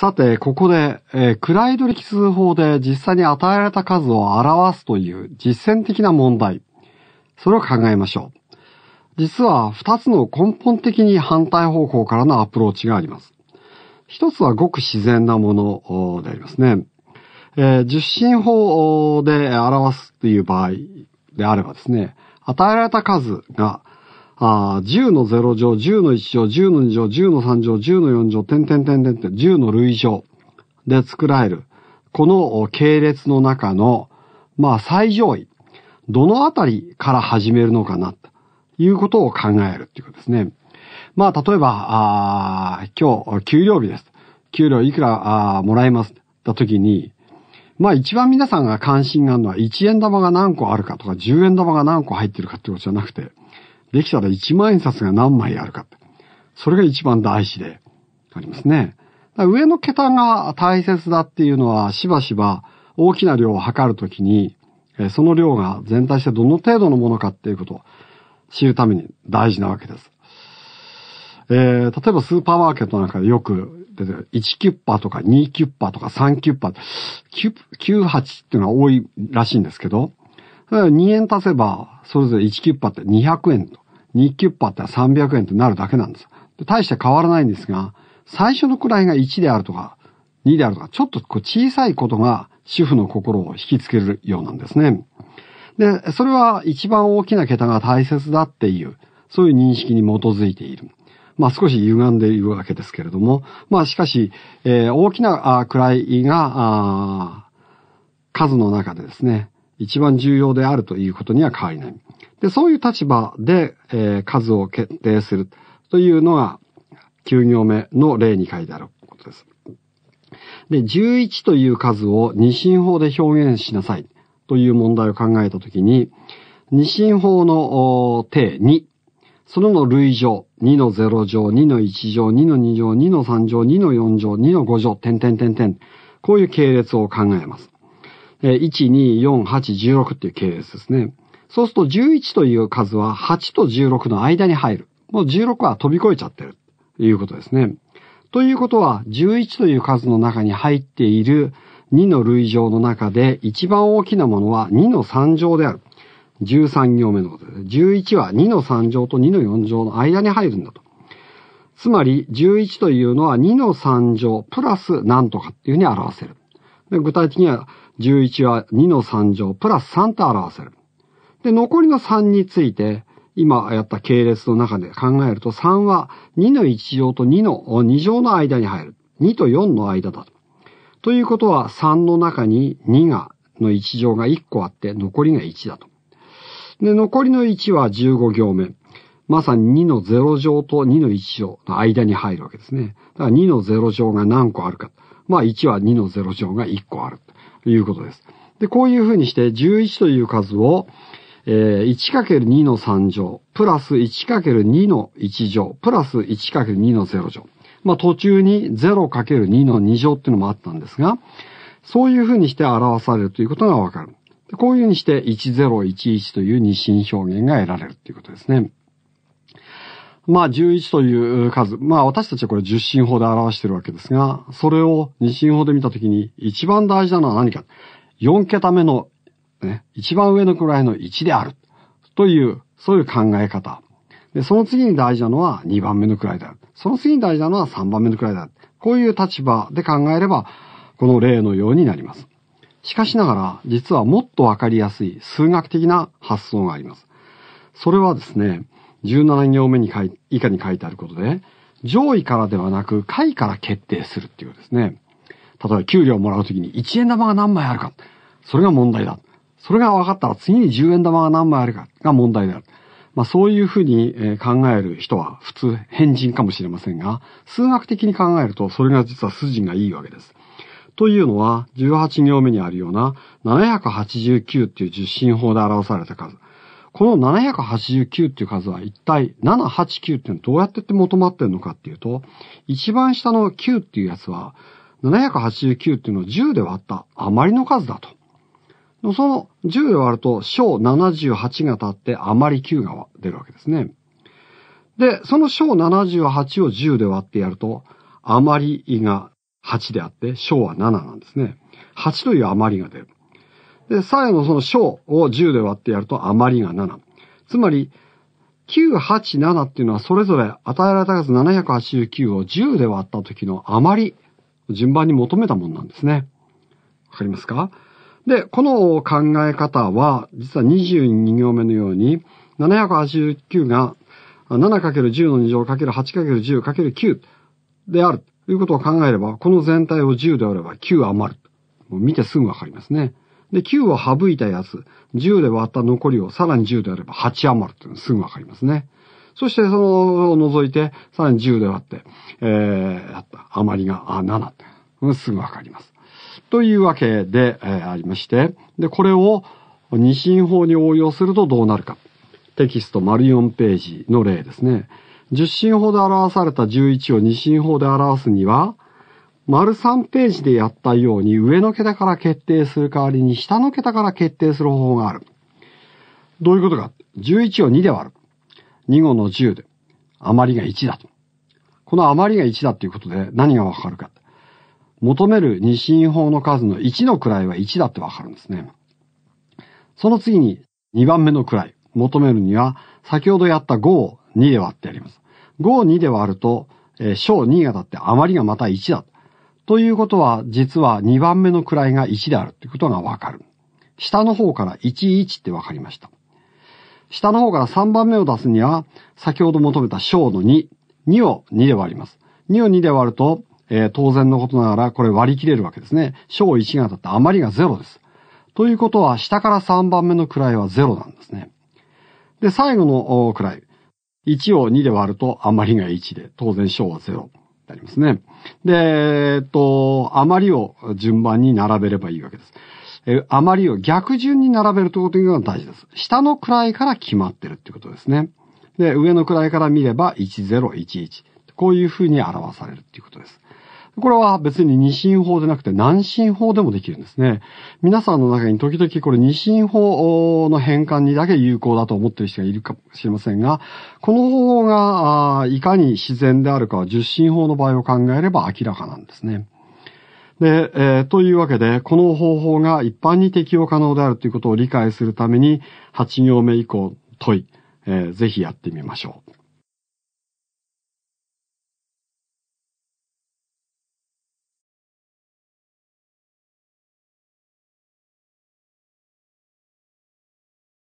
さて、ここで、えー、クライド数法で実際に与えられた数を表すという実践的な問題。それを考えましょう。実は2つの根本的に反対方向からのアプローチがあります。一つはごく自然なものでありますね。えー、信法で表すという場合であればですね、与えられた数があ10の0乗、10の1乗、10の2乗、10の3乗、10の4乗、点点点点って10の類乗で作られる。この系列の中の、まあ最上位、どのあたりから始めるのかな、ということを考えるということですね。まあ例えば、今日、給料日です。給料いくらもらえますった時に、まあ一番皆さんが関心があるのは1円玉が何個あるかとか10円玉が何個入ってるかってことじゃなくて、できたら一万円札が何枚あるかそれが一番大事でありますね。上の桁が大切だっていうのは、しばしば大きな量を測るときに、その量が全体してどの程度のものかっていうことを知るために大事なわけです。えー、例えばスーパーマーケットなんかでよく出てる1キュッパーとか2キュッパーとか3キュッパー、98っていうのは多いらしいんですけど、2円足せば、それぞれ1キュッパって200円と、2キュッパって300円となるだけなんです。大して変わらないんですが、最初の位が1であるとか、2であるとか、ちょっと小さいことが主婦の心を引きつけるようなんですね。で、それは一番大きな桁が大切だっていう、そういう認識に基づいている。まあ少し歪んでいるわけですけれども、まあしかし、えー、大きな位が、数の中でですね、一番重要であるということには変わりない。で、そういう立場で、えー、数を決定するというのが9行目の例に書いてあることです。で、11という数を二進法で表現しなさいという問題を考えたときに、二進法の定2、そのの類乗、2の0乗、2の1乗、2の2乗、2の3乗、2の4乗、2の5乗、点点点点、こういう系列を考えます。124816っていう系列ですね。そうすると11という数は8と16の間に入る。もう16は飛び越えちゃってる。ということですね。ということは、11という数の中に入っている2の類乗の中で一番大きなものは2の3乗である。13行目のことで、11は2の3乗と2の4乗の間に入るんだと。つまり、11というのは2の3乗プラス何とかっていうふうに表せる。具体的には11は2の3乗プラス3と表せる。で、残りの3について、今やった系列の中で考えると3は2の1乗と2の2乗の間に入る。2と4の間だと。ということは3の中に2が、の1乗が1個あって残りが1だと。で、残りの1は15行目。まさに2の0乗と2の1乗の間に入るわけですね。だから2の0乗が何個あるか。まあ1は2の0乗が1個あるということです。で、こういうふうにして11という数を、えー、1×2 の3乗、プラス 1×2 の1乗、プラス 1×2 の0乗。まあ途中に 0×2 の2乗っていうのもあったんですが、そういうふうにして表されるということがわかる。こういうふうにして1011という二進表現が得られるということですね。まあ11という数、まあ私たちはこれ10進法で表してるわけですが、それを2進法で見たときに一番大事なのは何か。4桁目の、ね、一番上の位の1である。という、そういう考え方。で、その次に大事なのは2番目の位である。その次に大事なのは3番目の位である。こういう立場で考えれば、この例のようになります。しかしながら、実はもっとわかりやすい数学的な発想があります。それはですね、17行目に書い、以下に書いてあることで、上位からではなく、下位から決定するっていうことですね。例えば、給料をもらうときに1円玉が何枚あるか。それが問題だ。それが分かったら次に10円玉が何枚あるかが問題である。まあそういうふうに考える人は普通変人かもしれませんが、数学的に考えるとそれが実は筋がいいわけです。というのは18行目にあるような789っていう十進法で表された数。この789っていう数は一体789っていうのはどうやってって求まってるのかっていうと、一番下の9っていうやつは、789っていうのを10で割った余りの数だと。その10で割ると小78が経って余り9が出るわけですね。で、その小78を10で割ってやると、余りが8であって、小は7なんですね。8という余りが出る。で、さらのその小を10で割ってやると余りが7。つまり、987っていうのはそれぞれ与えられた数789を10で割った時の余り、順番に求めたものなんですね。わかりますかで、この考え方は、実は22行目のように、789が 7×10 の2乗 ×8×10×9 であるということを考えれば、この全体を10であれば9余る。見てすぐわかりますね。で、9を省いたやつ、10で割った残りをさらに10であれば8余るっていうのすぐわかりますね。そして、その、を除いて、さらに10で割って、えー、余りが、あ、7って、すぐわかります。というわけで、えー、ありまして、で、これを二進法に応用するとどうなるか。テキスト丸4ページの例ですね。10進法で表された11を二進法で表すには、丸3ページでやったように上の桁から決定する代わりに下の桁から決定する方法がある。どういうことか ?11 を2で割る。2号の10で、余りが1だと。この余りが1だっていうことで何がわかるか。求める二進法の数の1の位は1だってわかるんですね。その次に2番目の位、求めるには先ほどやった5を2で割ってやります。5を2で割ると、えー、小2がだって余りがまた1だ。ということは、実は2番目の位が1であるということがわかる。下の方から11ってわかりました。下の方から3番目を出すには、先ほど求めた小の2、2を2で割ります。2を2で割ると、えー、当然のことながらこれ割り切れるわけですね。小1が当たって余りが0です。ということは、下から3番目の位は0なんですね。で、最後の位。1を2で割ると余りが1で、当然小は0。ってありますね。で、えっと、余りを順番に並べればいいわけです。え、まりを逆順に並べるということが大事です。下の位から決まってるってことですね。で、上の位から見れば1011。こういうふうに表されるっていうことです。これは別に二進法でなくて南進法でもできるんですね。皆さんの中に時々これ二進法の変換にだけ有効だと思ってる人がいるかもしれませんが、この方法がいかに自然であるかは十進法の場合を考えれば明らかなんですね。で、えー、というわけで、この方法が一般に適用可能であるということを理解するために、8行目以降問い、えー、ぜひやってみましょう。